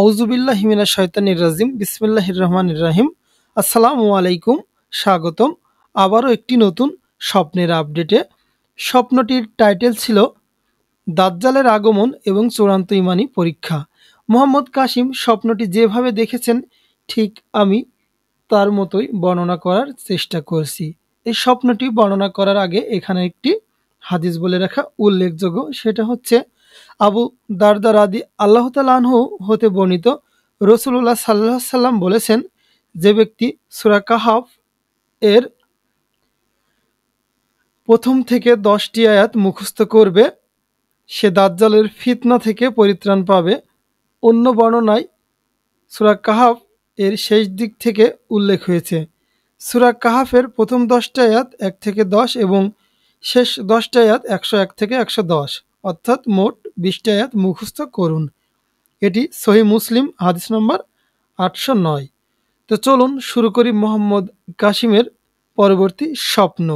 আউজুবিল্লাহ হিমিনা শয়তানির রাজিম বিসমিল্লাহ রহমান রাহিম আসসালামু আলাইকুম স্বাগতম আবারও একটি নতুন স্বপ্নের আপডেটে স্বপ্নটির টাইটেল ছিল দাজ্জালের আগমন এবং চূড়ান্ত ইমানি পরীক্ষা মোহাম্মদ কাসিম স্বপ্নটি যেভাবে দেখেছেন ঠিক আমি তার মতোই বর্ণনা করার চেষ্টা করছি এই স্বপ্নটি বর্ণনা করার আগে এখানে একটি হাদিস বলে রাখা উল্লেখযোগ্য সেটা হচ্ছে আবু দারদার আদি আল্লাহ তালহ হতে বর্ণিত রসুল্লাহ সাল্লাহ সাল্লাম বলেছেন যে ব্যক্তি সুরা সুরাকাহাফ এর প্রথম থেকে দশটি আয়াত মুখস্থ করবে সে দাজ্জালের ফিতনা থেকে পরিত্রাণ পাবে অন্য বর্ণনায় সুরা কাহাফ এর শেষ দিক থেকে উল্লেখ হয়েছে সুরা কাহাফের প্রথম দশটা আয়াত এক থেকে দশ এবং শেষ দশটা আয়াত একশো এক থেকে একশো দশ অর্থাৎ মোট বিষ্টায়াত মুখস্থ করুন এটি সহি মুসলিম হাদিস নম্বর আটশো নয় তো চলুন শুরু করি মোহাম্মদ কাসিমের পরবর্তী স্বপ্ন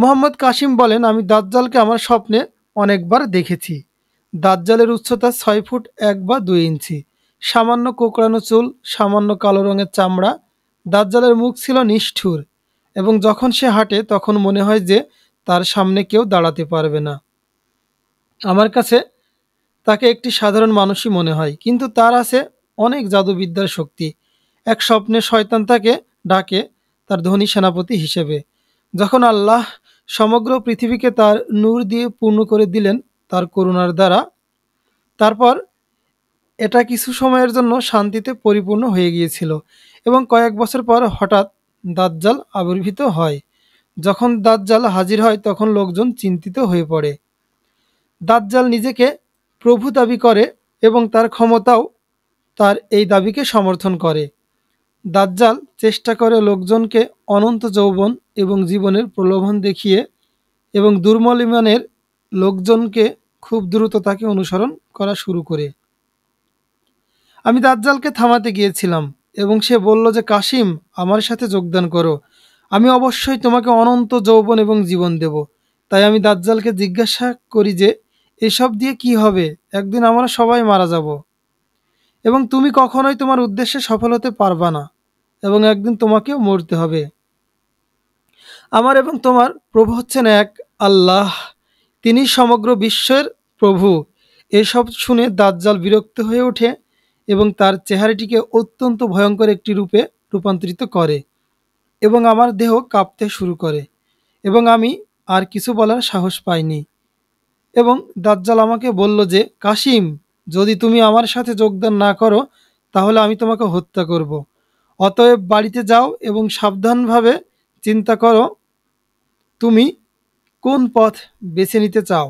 মোহাম্মদ কাসিম বলেন আমি দাজ্জালকে আমার স্বপ্নে অনেকবার দেখেছি দাজ্জালের উচ্চতা ছয় ফুট এক বা দুই ইঞ্চি সামান্য কোকড়ানো চুল সামান্য কালো রঙের চামড়া দাজ্জালের মুখ ছিল নিষ্ঠুর এবং যখন সে হাঁটে তখন মনে হয় যে তার সামনে কেউ দাঁড়াতে পারবে না আমার কাছে তাকে একটি সাধারণ মানুষই মনে হয় কিন্তু তার আছে অনেক জাদুবিদ্যার শক্তি এক স্বপ্নে শয়তান তাকে ডাকে তার ধনী সেনাপতি হিসেবে যখন আল্লাহ সমগ্র পৃথিবীকে তার নূর দিয়ে পূর্ণ করে দিলেন তার করুণার দ্বারা তারপর এটা কিছু সময়ের জন্য শান্তিতে পরিপূর্ণ হয়ে গিয়েছিল এবং কয়েক বছর পর হঠাৎ দাজ্জাল আবির্ভূত হয় যখন দাজ্জাল হাজির হয় তখন লোকজন চিন্তিত হয়ে পড়ে দাজ্জাল নিজেকে প্রভু দাবি করে এবং তার ক্ষমতাও তার এই দাবিকে সমর্থন করে দাজ্জাল চেষ্টা করে লোকজনকে অনন্ত যৌবন এবং জীবনের প্রলোভন দেখিয়ে এবং দুর্মল ইমানের লোকজনকে খুব দ্রুত তাকে অনুসরণ করা শুরু করে আমি দাজ্জালকে থামাতে গিয়েছিলাম এবং সে বলল যে কাশিম আমার সাথে যোগদান করো আমি অবশ্যই তোমাকে অনন্ত যৌবন এবং জীবন দেব তাই আমি দাজ্জালকে জিজ্ঞাসা করি যে এসব দিয়ে কি হবে একদিন আমরা সবাই মারা যাব এবং তুমি কখনোই তোমার উদ্দেশ্যে সফল হতে পারবা না এবং একদিন তোমাকেও মরতে হবে আমার এবং তোমার প্রভু হচ্ছেন এক আল্লাহ তিনি সমগ্র বিশ্বের প্রভু এসব শুনে দাজ্জাল বিরক্ত হয়ে ওঠে এবং তার চেহারাটিকে অত্যন্ত ভয়ঙ্কর একটি রূপে রূপান্তরিত করে এবং আমার দেহ কাঁপতে শুরু করে এবং আমি আর কিছু বলার সাহস পাইনি এবং দাজ্জাল আমাকে বলল যে কাশিম যদি তুমি আমার সাথে যোগদান না করো তাহলে আমি তোমাকে হত্যা করব। অতএব বাড়িতে যাও এবং সাবধানভাবে চিন্তা করো তুমি কোন পথ বেছে নিতে চাও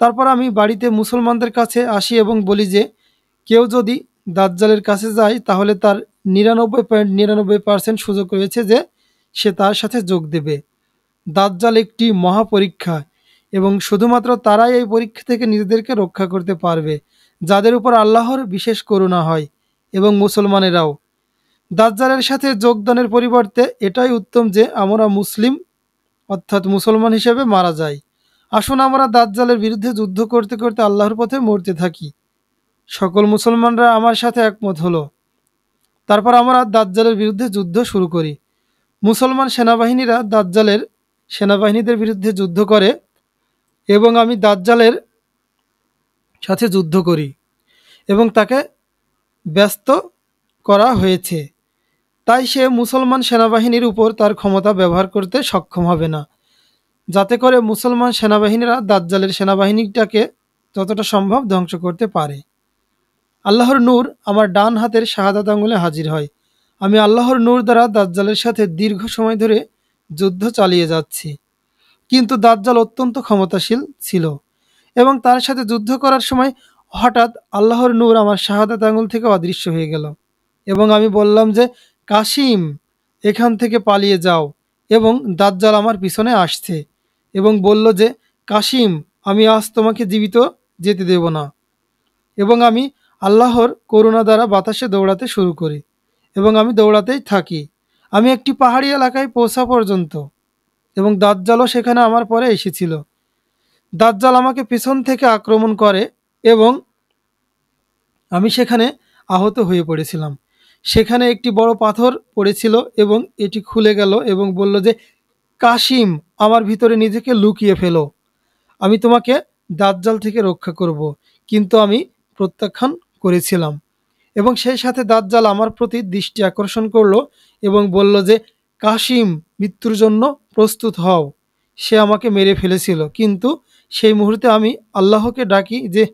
তারপর আমি বাড়িতে মুসলমানদের কাছে আসি এবং বলি যে কেউ যদি দাজ্জালের কাছে যায় তাহলে তার নিরানব্বই পয়েন্ট নিরানব্বই পার্সেন্ট সুযোগ রয়েছে যে সে তার সাথে যোগ দেবে দাজ্জাল একটি মহাপরীক্ষা এবং শুধুমাত্র তারাই এই পরীক্ষা থেকে নিজেদেরকে রক্ষা করতে পারবে যাদের উপর আল্লাহর বিশেষ করুণা হয় এবং মুসলমানেরাও দাজ্জালের সাথে যোগদানের পরিবর্তে এটাই উত্তম যে আমরা মুসলিম অর্থাৎ মুসলমান হিসেবে মারা যাই আসুন আমরা দাজ্জালের বিরুদ্ধে যুদ্ধ করতে করতে আল্লাহর পথে মরতে থাকি সকল মুসলমানরা আমার সাথে একমত হলো তারপর আমরা দাজ্জালের বিরুদ্ধে যুদ্ধ শুরু করি মুসলমান সেনাবাহিনীরা দাজ্জালের সেনাবাহিনীদের বিরুদ্ধে যুদ্ধ করে এবং আমি দাজ্জালের সাথে যুদ্ধ করি এবং তাকে ব্যস্ত করা হয়েছে তাই সে মুসলমান সেনাবাহিনীর উপর তার ক্ষমতা ব্যবহার করতে সক্ষম হবে না যাতে করে মুসলমান সেনাবাহিনীরা দাজ্জালের সেনাবাহিনীটাকে যতটা সম্ভব ধ্বংস করতে পারে আল্লাহর নূর আমার ডান হাতের শাহাদাত আঙুলে হাজির হয় আমি আল্লাহর নূর দ্বারা দাজ্জালের সাথে দীর্ঘ সময় ধরে যুদ্ধ চালিয়ে যাচ্ছি কিন্তু দাজ্জাল অত্যন্ত ক্ষমতাশীল ছিল এবং তার সাথে যুদ্ধ করার সময় হঠাৎ আল্লাহর নূর আমার শাহাদাত আঙুল থেকে অদৃশ্য হয়ে গেল এবং আমি বললাম যে কাশিম এখান থেকে পালিয়ে যাও এবং দাজ্জাল আমার পিছনে আসছে এবং বলল যে কাশিম আমি আজ তোমাকে জীবিত যেতে দেব না এবং আমি আল্লাহর করুণা দ্বারা বাতাসে দৌড়াতে শুরু করি এবং আমি দৌড়াতেই থাকি আমি একটি পাহাড়ি এলাকায় পৌঁছা পর্যন্ত এবং দাজ্জালও সেখানে আমার পরে এসেছিল দাজ্জাল আমাকে পিছন থেকে আক্রমণ করে এবং আমি সেখানে আহত হয়ে পড়েছিলাম সেখানে একটি বড় পাথর পড়েছিল এবং এটি খুলে গেল এবং বলল যে কাশিম আমার ভিতরে নিজেকে লুকিয়ে ফেলো আমি তোমাকে দাজ্জাল থেকে রক্ষা করব। কিন্তু আমি প্রত্যাখ্যান করেছিলাম এবং সেই সাথে দাজ্জাল আমার প্রতি দৃষ্টি আকর্ষণ করলো এবং বলল যে কাশিম মৃত্যুর জন্য প্রস্তুত হও সে আমাকে মেরে ফেলেছিল কিন্তু সেই মুহূর্তে আমি আল্লাহকে ডাকি যে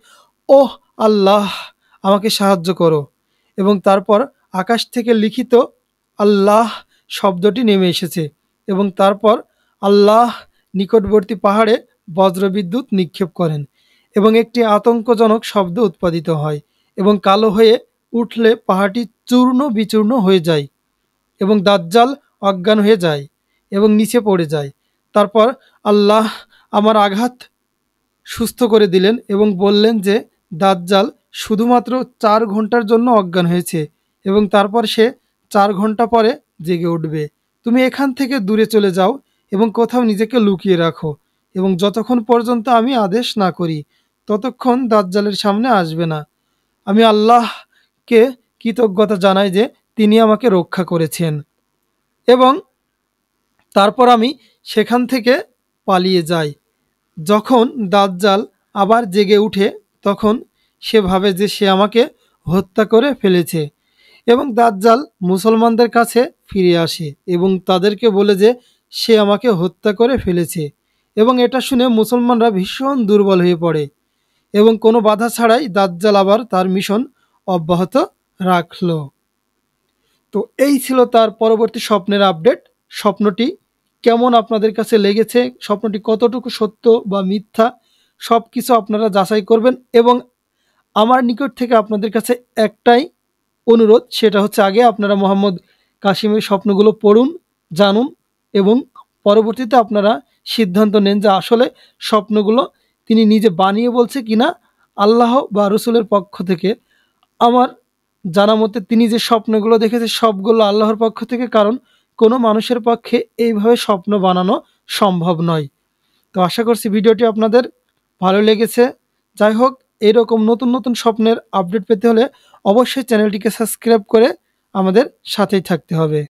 ওহ আল্লাহ আমাকে সাহায্য করো এবং তারপর আকাশ থেকে লিখিত আল্লাহ শব্দটি নেমে এসেছে এবং তারপর আল্লাহ নিকটবর্তী পাহাড়ে বজ্রবিদ্যুৎ নিক্ষেপ করেন এবং একটি আতঙ্কজনক শব্দ উৎপাদিত হয় এবং কালো হয়ে উঠলে পাহাড়টি চূর্ণ বিচূর্ণ হয়ে যায় এবং দাজ্জাল অজ্ঞান হয়ে যায় এবং নিচে পড়ে যায় তারপর আল্লাহ আমার আঘাত সুস্থ করে দিলেন এবং বললেন যে দাজ্জাল শুধুমাত্র চার ঘন্টার জন্য অজ্ঞান হয়েছে এবং তারপর সে চার ঘন্টা পরে জেগে উঠবে তুমি এখান থেকে দূরে চলে যাও এবং কোথাও নিজেকে লুকিয়ে রাখো এবং যতক্ষণ পর্যন্ত আমি আদেশ না করি ততক্ষণ দাজ্জালের সামনে আসবে না আমি আল্লাহকে কৃতজ্ঞতা জানাই যে তিনি আমাকে রক্ষা করেছেন এবং তারপর আমি সেখান থেকে পালিয়ে যাই যখন দাজ্জাল আবার জেগে উঠে তখন সে ভাবে যে সে আমাকে হত্যা করে ফেলেছে এবং দাজ্জাল মুসলমানদের কাছে ফিরে আসে এবং তাদেরকে বলে যে সে আমাকে হত্যা করে ফেলেছে এবং এটা শুনে মুসলমানরা ভীষণ দুর্বল হয়ে পড়ে এবং কোনো বাধা ছাড়াই দাজ্জাল আবার তার মিশন অব্যাহত রাখল তো এই ছিল তার পরবর্তী স্বপ্নের আপডেট স্বপ্নটি কেমন আপনাদের কাছে লেগেছে স্বপ্নটি কতটুকু সত্য বা মিথ্যা সব কিছু আপনারা যাচাই করবেন এবং আমার নিকট থেকে আপনাদের কাছে একটাই অনুরোধ সেটা হচ্ছে আগে আপনারা মোহাম্মদ কাশিমের স্বপ্নগুলো পড়ুন জানুন এবং পরবর্তীতে আপনারা সিদ্ধান্ত নেন যে আসলে স্বপ্নগুলো তিনি নিজে বানিয়ে বলছে কিনা আল্লাহ বা রসুলের পক্ষ থেকে আমার জানা মতে তিনি যে স্বপ্নগুলো দেখেছে সবগুলো আল্লাহর পক্ষ থেকে কারণ কোনো মানুষের পক্ষে এইভাবে স্বপ্ন বানানো সম্ভব নয় তো আশা করছি ভিডিওটি আপনাদের ভালো লেগেছে যাই হোক এরকম নতুন নতুন স্বপ্নের আপডেট পেতে হলে অবশ্যই চ্যানেলটিকে সাবস্ক্রাইব করে আমাদের সাথেই থাকতে হবে